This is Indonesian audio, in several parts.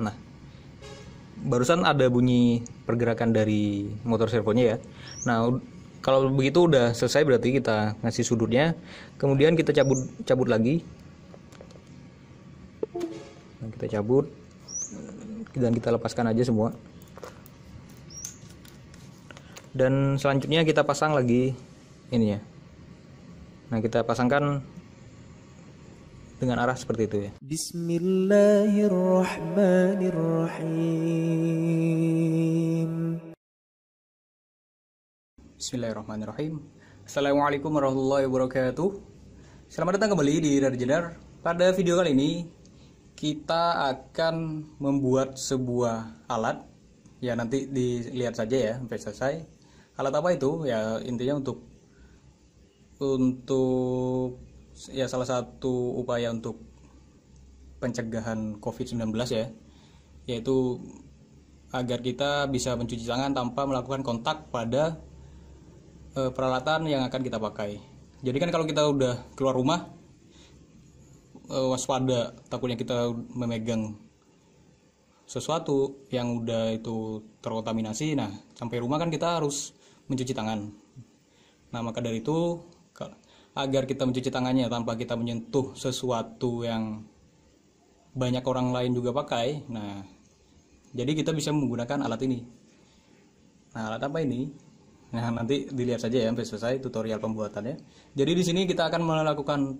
Nah, barusan ada bunyi pergerakan dari motor servonya ya. Nah, kalau begitu udah selesai berarti kita ngasih sudutnya. Kemudian kita cabut cabut lagi. Nah, kita cabut dan kita lepaskan aja semua. Dan selanjutnya kita pasang lagi ininya. Nah, kita pasangkan dengan arah seperti itu ya. Bismillahirrahmanirrahim. Bismillahirrahmanirrahim. Assalamualaikum warahmatullahi wabarakatuh. Selamat datang kembali di Darjenar. Pada video kali ini kita akan membuat sebuah alat ya nanti dilihat saja ya sampai selesai alat apa itu ya intinya untuk untuk ya salah satu upaya untuk pencegahan COVID-19 ya, yaitu agar kita bisa mencuci tangan tanpa melakukan kontak pada e, peralatan yang akan kita pakai. Jadi kan kalau kita udah keluar rumah e, waspada takutnya kita memegang sesuatu yang udah itu terkontaminasi. Nah, sampai rumah kan kita harus mencuci tangan. Nah, maka dari itu agar kita mencuci tangannya tanpa kita menyentuh sesuatu yang banyak orang lain juga pakai. Nah, jadi kita bisa menggunakan alat ini. Nah, alat apa ini? Nah, nanti dilihat saja ya sampai selesai tutorial pembuatannya. Jadi di sini kita akan melakukan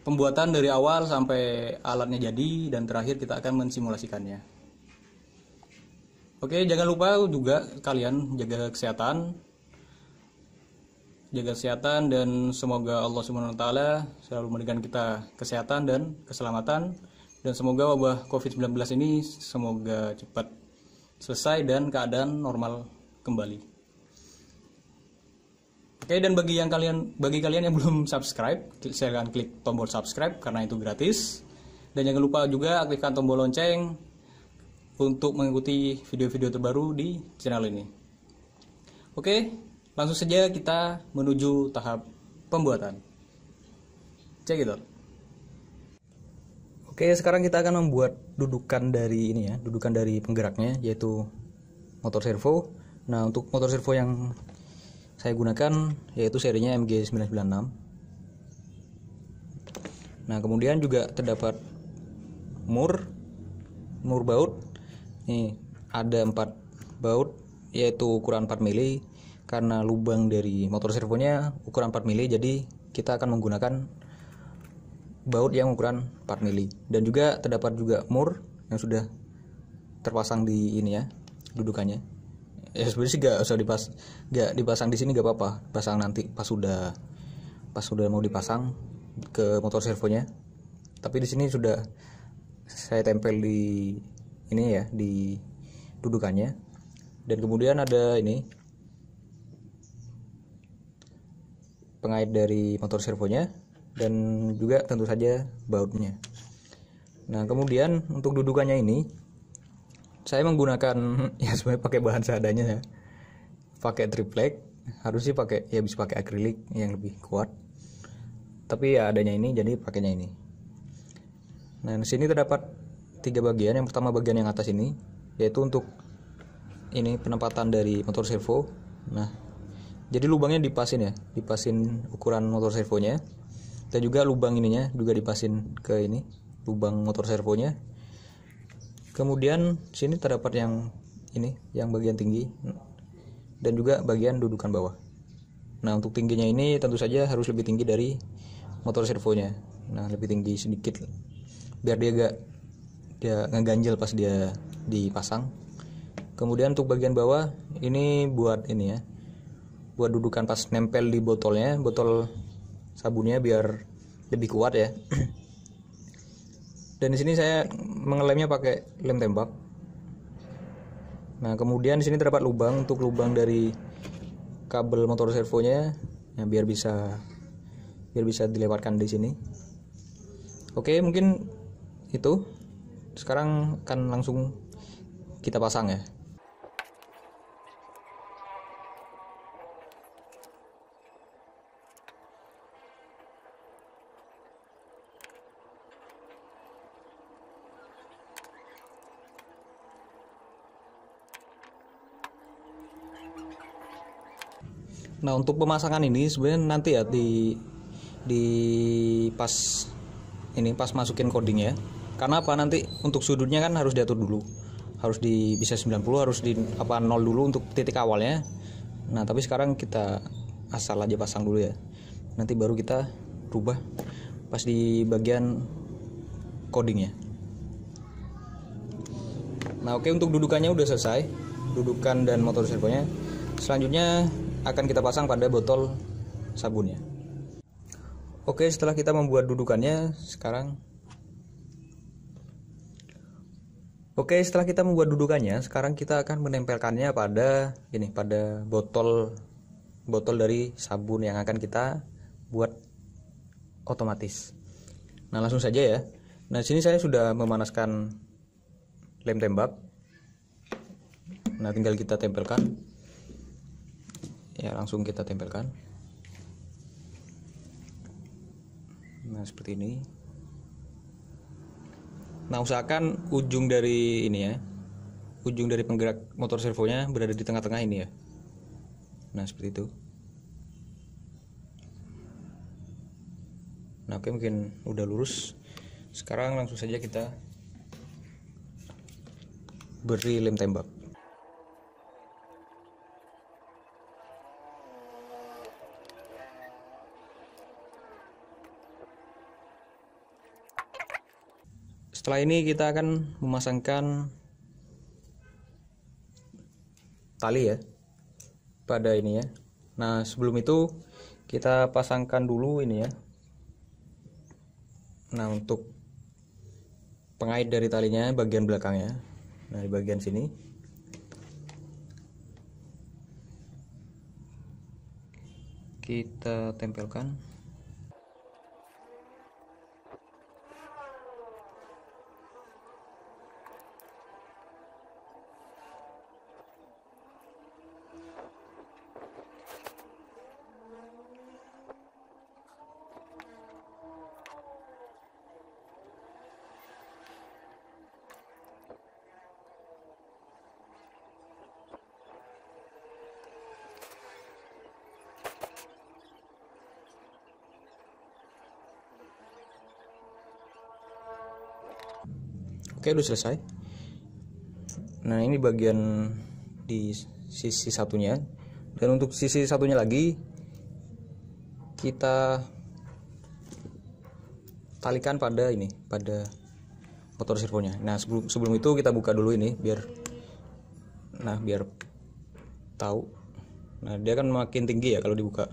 pembuatan dari awal sampai alatnya jadi dan terakhir kita akan mensimulasikannya. Oke, jangan lupa juga kalian jaga kesehatan, jaga kesehatan dan semoga Allah Subhanahu wa taala selalu memberikan kita kesehatan dan keselamatan dan semoga wabah COVID-19 ini semoga cepat selesai dan keadaan normal kembali. Oke dan bagi yang kalian bagi kalian yang belum subscribe, silakan klik tombol subscribe karena itu gratis. Dan jangan lupa juga aktifkan tombol lonceng untuk mengikuti video-video terbaru di channel ini. Oke, Langsung saja kita menuju tahap pembuatan. Cek itu Oke, sekarang kita akan membuat dudukan dari ini ya, dudukan dari penggeraknya yaitu motor servo. Nah, untuk motor servo yang saya gunakan yaitu serinya MG996. Nah, kemudian juga terdapat mur mur baut. Nih, ada empat baut yaitu ukuran 4 mili karena lubang dari motor servonya ukuran 4 mili jadi kita akan menggunakan baut yang ukuran 4 mili dan juga terdapat juga mur yang sudah terpasang di ini ya dudukannya ya sebenarnya sih gak usah dipas gak dipasang di sini gak apa-apa pasang nanti pas sudah pas sudah mau dipasang ke motor servonya tapi di sini sudah saya tempel di ini ya di dudukannya dan kemudian ada ini pengait dari motor servonya dan juga tentu saja bautnya. Nah, kemudian untuk dudukannya ini saya menggunakan ya sebenarnya pakai bahan seadanya ya. Pakai triplek, harus sih pakai ya bisa pakai akrilik yang lebih kuat. Tapi ya adanya ini jadi pakainya ini. Nah, di sini terdapat tiga bagian. Yang pertama bagian yang atas ini yaitu untuk ini penempatan dari motor servo. Nah, jadi lubangnya dipasin ya dipasin ukuran motor servonya dan juga lubang ininya juga dipasin ke ini lubang motor servonya kemudian sini terdapat yang ini yang bagian tinggi dan juga bagian dudukan bawah nah untuk tingginya ini tentu saja harus lebih tinggi dari motor servonya nah lebih tinggi sedikit biar dia gak dia ngeganjel pas dia dipasang kemudian untuk bagian bawah ini buat ini ya buat dudukan pas nempel di botolnya botol sabunnya biar lebih kuat ya dan di sini saya mengelemnya pakai lem tembak nah kemudian di sini terdapat lubang untuk lubang dari kabel motor servonya ya biar bisa biar bisa dilewatkan di sini oke mungkin itu sekarang akan langsung kita pasang ya Nah untuk pemasangan ini sebenarnya nanti ya di di pas ini pas masukin coding ya. Karena apa nanti untuk sudutnya kan harus diatur dulu. Harus di bisa 90 harus di apa 0 dulu untuk titik awalnya. Nah, tapi sekarang kita asal aja pasang dulu ya. Nanti baru kita rubah pas di bagian codingnya. Nah, oke untuk dudukannya udah selesai. Dudukan dan motor servonya. Selanjutnya akan kita pasang pada botol sabunnya oke setelah kita membuat dudukannya sekarang oke setelah kita membuat dudukannya sekarang kita akan menempelkannya pada ini pada botol botol dari sabun yang akan kita buat otomatis nah langsung saja ya nah sini saya sudah memanaskan lem tembak nah tinggal kita tempelkan ya langsung kita tempelkan nah seperti ini nah usahakan ujung dari ini ya ujung dari penggerak motor servonya berada di tengah-tengah ini ya nah seperti itu nah oke mungkin udah lurus sekarang langsung saja kita beri lem tembak setelah ini kita akan memasangkan tali ya pada ini ya nah sebelum itu kita pasangkan dulu ini ya nah untuk pengait dari talinya bagian belakangnya nah di bagian sini kita tempelkan oke udah selesai nah ini bagian di sisi satunya dan untuk sisi satunya lagi kita talikan pada ini pada motor servonya nah sebelum sebelum itu kita buka dulu ini biar nah biar tahu nah dia kan makin tinggi ya kalau dibuka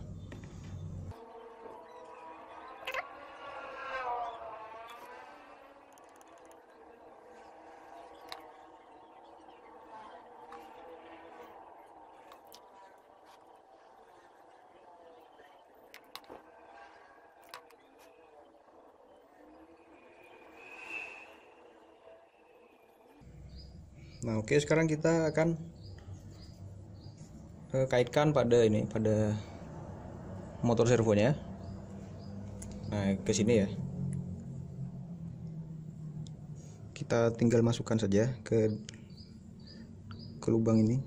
nah oke sekarang kita akan uh, kaitkan pada ini pada motor servonya nah ke sini ya kita tinggal masukkan saja ke ke lubang ini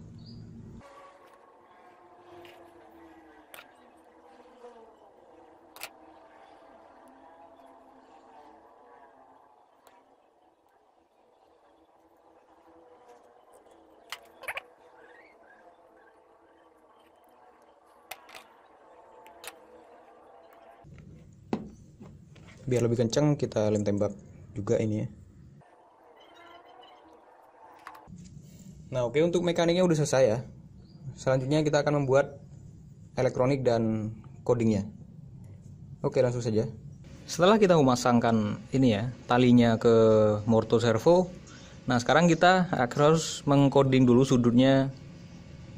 biar lebih kenceng kita lem tembak juga ini ya nah oke okay, untuk mekaniknya udah selesai ya selanjutnya kita akan membuat elektronik dan codingnya oke langsung saja setelah kita memasangkan ini ya talinya ke morto servo nah sekarang kita harus mengkoding dulu sudutnya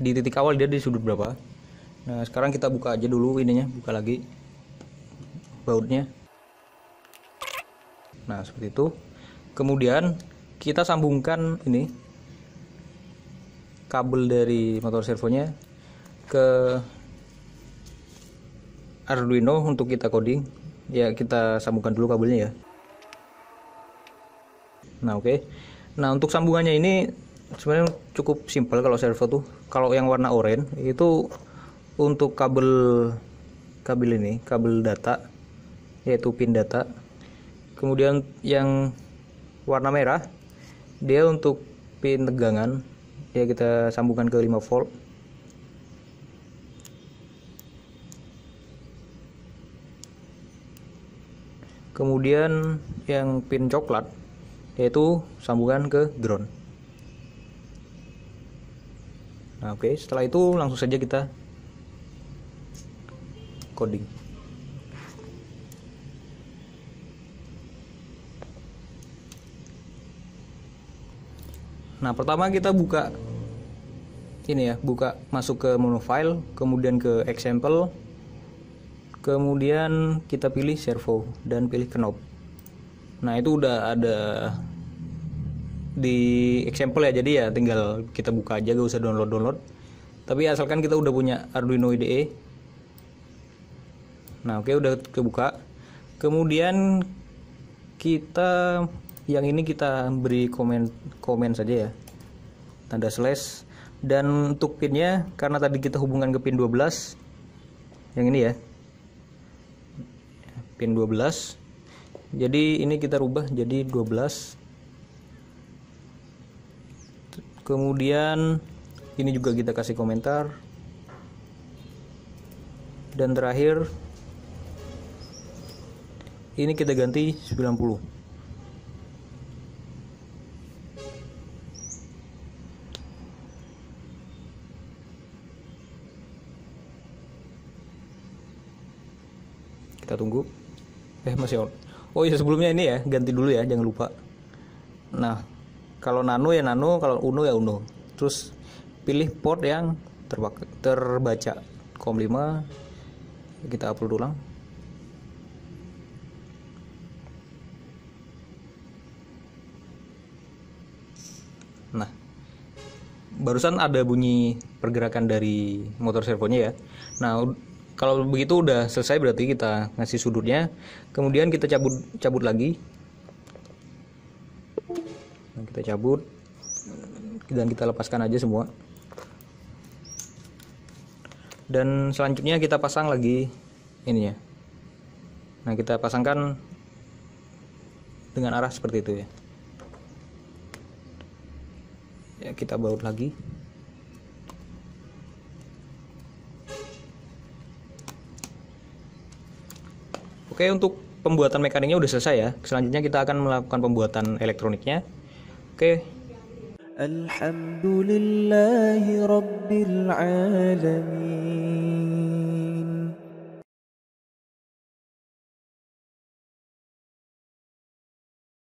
di titik awal dia di sudut berapa nah sekarang kita buka aja dulu ininya buka lagi bautnya nah seperti itu kemudian kita sambungkan ini kabel dari motor servonya ke Arduino untuk kita coding ya kita sambungkan dulu kabelnya ya nah oke okay. nah untuk sambungannya ini sebenarnya cukup simpel kalau servo tuh kalau yang warna oranye itu untuk kabel kabel ini kabel data yaitu pin data kemudian yang warna merah dia untuk pin tegangan ya kita sambungkan ke 5 volt kemudian yang pin coklat yaitu sambungan ke drone. nah oke okay. setelah itu langsung saja kita coding Nah, pertama kita buka ini ya, buka masuk ke menu file, kemudian ke example, kemudian kita pilih servo dan pilih knob. Nah, itu udah ada di example ya, jadi ya tinggal kita buka aja, gak usah download-download. Tapi asalkan kita udah punya Arduino IDE. Nah, oke udah kebuka. Kemudian kita yang ini kita beri komen komen saja ya tanda slash dan untuk pinnya karena tadi kita hubungkan ke pin 12 yang ini ya pin 12 jadi ini kita rubah jadi 12 kemudian ini juga kita kasih komentar dan terakhir ini kita ganti 90 kita tunggu eh masih on oh iya sebelumnya ini ya ganti dulu ya jangan lupa nah kalau nano ya nano kalau uno ya uno terus pilih port yang terbaca, terbaca. com 5 kita upload ulang nah barusan ada bunyi pergerakan dari motor servonya ya nah kalau begitu udah selesai berarti kita ngasih sudutnya kemudian kita cabut cabut lagi nah, kita cabut dan kita lepaskan aja semua dan selanjutnya kita pasang lagi ini ya nah kita pasangkan dengan arah seperti itu ya ya kita baut lagi Oke, untuk pembuatan mekaniknya udah selesai ya. Selanjutnya kita akan melakukan pembuatan elektroniknya. Oke. Alhamdulillahirobbilalamin.